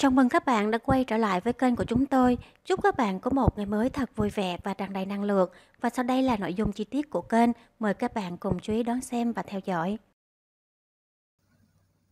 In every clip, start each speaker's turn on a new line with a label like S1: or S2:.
S1: Chào mừng các bạn đã quay trở lại với kênh của chúng tôi. Chúc các bạn có một ngày mới thật vui vẻ và tràn đầy năng lượng. Và sau đây là nội dung chi tiết của kênh. Mời các bạn cùng chú ý đón xem và theo dõi.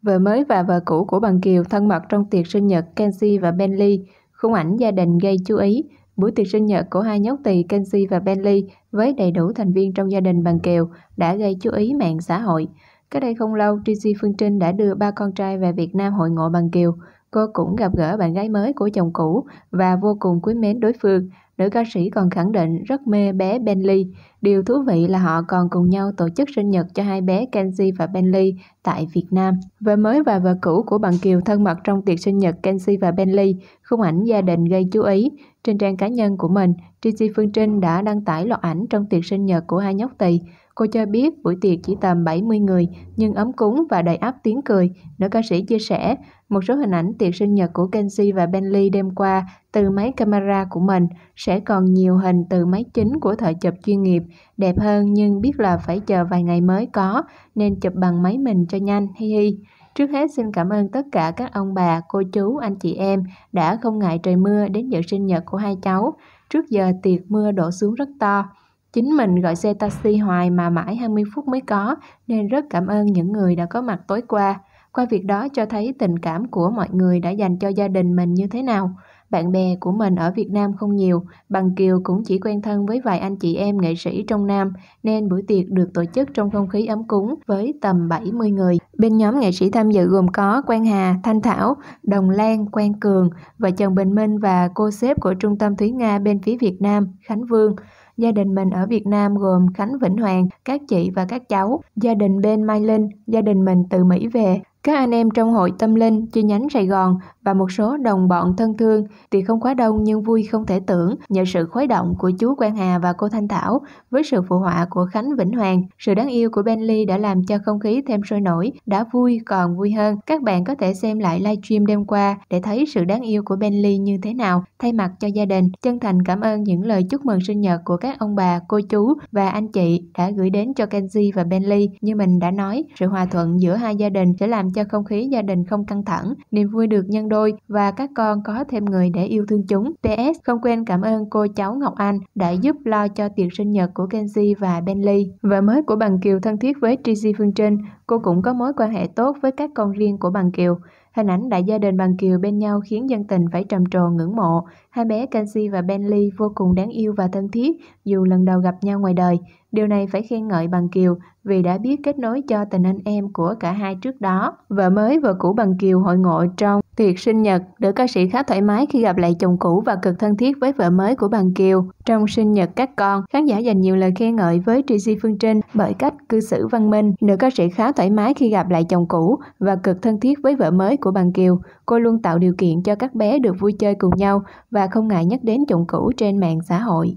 S1: Vợ mới và vợ cũ của Bằng Kiều thân mật trong tiệc sinh nhật Kenzie và Bentley. Khung ảnh gia đình gây chú ý. Buổi tiệc sinh nhật của hai nhóc tỳ Kenzie và Bentley với đầy đủ thành viên trong gia đình Bằng Kiều đã gây chú ý mạng xã hội. Cách đây không lâu, TC Phương Trinh đã đưa ba con trai về Việt Nam hội ngộ Bằng Kiều – cô cũng gặp gỡ bạn gái mới của chồng cũ và vô cùng quý mến đối phương. Nữ ca sĩ còn khẳng định rất mê bé Bentley. Điều thú vị là họ còn cùng nhau tổ chức sinh nhật cho hai bé Kenzie và Bentley tại Việt Nam. Vợ mới và vợ cũ của bạn Kiều thân mật trong tiệc sinh nhật Kenzie và Bentley, khung ảnh gia đình gây chú ý. Trên trang cá nhân của mình, Gigi Phương Trinh đã đăng tải loạt ảnh trong tiệc sinh nhật của hai nhóc tỳ. Cô cho biết buổi tiệc chỉ tầm 70 người, nhưng ấm cúng và đầy áp tiếng cười. Nữ ca sĩ chia sẻ một số hình ảnh tiệc sinh nhật của Kenzie và Bentley đêm qua từ máy camera của mình sẽ còn nhiều hình từ máy chính của thợ chụp chuyên nghiệp, đẹp hơn nhưng biết là phải chờ vài ngày mới có, nên chụp bằng máy mình cho nhanh, hi hi. Trước hết xin cảm ơn tất cả các ông bà, cô chú, anh chị em đã không ngại trời mưa đến dự sinh nhật của hai cháu. Trước giờ tiệc mưa đổ xuống rất to. Chính mình gọi xe taxi hoài mà mãi 20 phút mới có, nên rất cảm ơn những người đã có mặt tối qua. Qua việc đó cho thấy tình cảm của mọi người đã dành cho gia đình mình như thế nào. Bạn bè của mình ở Việt Nam không nhiều, Bằng Kiều cũng chỉ quen thân với vài anh chị em nghệ sĩ trong Nam, nên buổi tiệc được tổ chức trong không khí ấm cúng với tầm 70 người. Bên nhóm nghệ sĩ tham dự gồm có Quang Hà, Thanh Thảo, Đồng Lan, Quang Cường, vợ chồng Bình Minh và cô sếp của Trung tâm Thúy Nga bên phía Việt Nam, Khánh Vương. Gia đình mình ở Việt Nam gồm Khánh Vĩnh Hoàng, các chị và các cháu. Gia đình bên Mai Linh, gia đình mình từ Mỹ về. Các anh em trong hội tâm linh chi nhánh Sài Gòn và một số đồng bọn thân thương thì không quá đông nhưng vui không thể tưởng nhờ sự khuấy động của chú Quang Hà và cô Thanh Thảo với sự phụ họa của Khánh Vĩnh Hoàng. Sự đáng yêu của Benly đã làm cho không khí thêm sôi nổi, đã vui còn vui hơn. Các bạn có thể xem lại livestream đêm qua để thấy sự đáng yêu của Benly như thế nào. Thay mặt cho gia đình, chân thành cảm ơn những lời chúc mừng sinh nhật của các ông bà, cô chú và anh chị đã gửi đến cho Kenji và Benly. Như mình đã nói, sự hòa thuận giữa hai gia đình sẽ làm cho không khí gia đình không căng thẳng, niềm vui được nhân đôi và các con có thêm người để yêu thương chúng. PS không quên cảm ơn cô cháu Ngọc Anh đã giúp lo cho tiệc sinh nhật của Kenji và Bentley Vợ mới của Bằng Kiều thân thiết với Tracy Phương Trinh, cô cũng có mối quan hệ tốt với các con riêng của Bằng Kiều. Hình ảnh đại gia đình Bằng Kiều bên nhau khiến dân tình phải trầm trồ ngưỡng mộ. Hai bé Kenzie và Bentley vô cùng đáng yêu và thân thiết dù lần đầu gặp nhau ngoài đời. Điều này phải khen ngợi Bằng Kiều vì đã biết kết nối cho tình anh em của cả hai trước đó. Vợ mới vợ cũ Bằng Kiều hội ngộ trong tiệc sinh nhật. Nữ ca sĩ khá thoải mái khi gặp lại chồng cũ và cực thân thiết với vợ mới của Bằng Kiều. Trong sinh nhật các con, khán giả dành nhiều lời khen ngợi với Tracy Phương Trinh bởi cách cư xử văn minh. Nữ ca sĩ khá thoải mái khi gặp lại chồng cũ và cực thân thiết với vợ mới của Bằng Kiều. Cô luôn tạo điều kiện cho các bé được vui chơi cùng nhau và không ngại nhắc đến chồng cũ trên mạng xã hội.